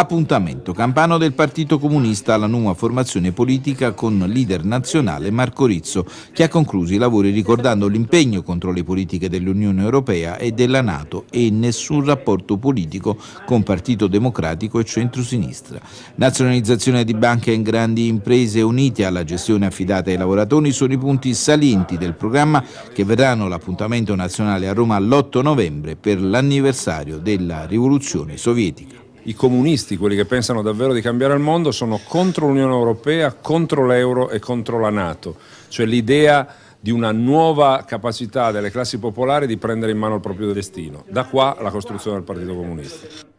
Appuntamento campano del Partito Comunista alla nuova formazione politica con leader nazionale Marco Rizzo, che ha concluso i lavori ricordando l'impegno contro le politiche dell'Unione Europea e della Nato e nessun rapporto politico con Partito Democratico e centrosinistra. Nazionalizzazione di banche e grandi imprese unite alla gestione affidata ai lavoratori sono i punti salienti del programma che vedranno l'appuntamento nazionale a Roma l'8 novembre per l'anniversario della rivoluzione sovietica i comunisti, quelli che pensano davvero di cambiare il mondo, sono contro l'Unione Europea, contro l'euro e contro la Nato, cioè l'idea di una nuova capacità delle classi popolari di prendere in mano il proprio destino. Da qua la costruzione del Partito Comunista.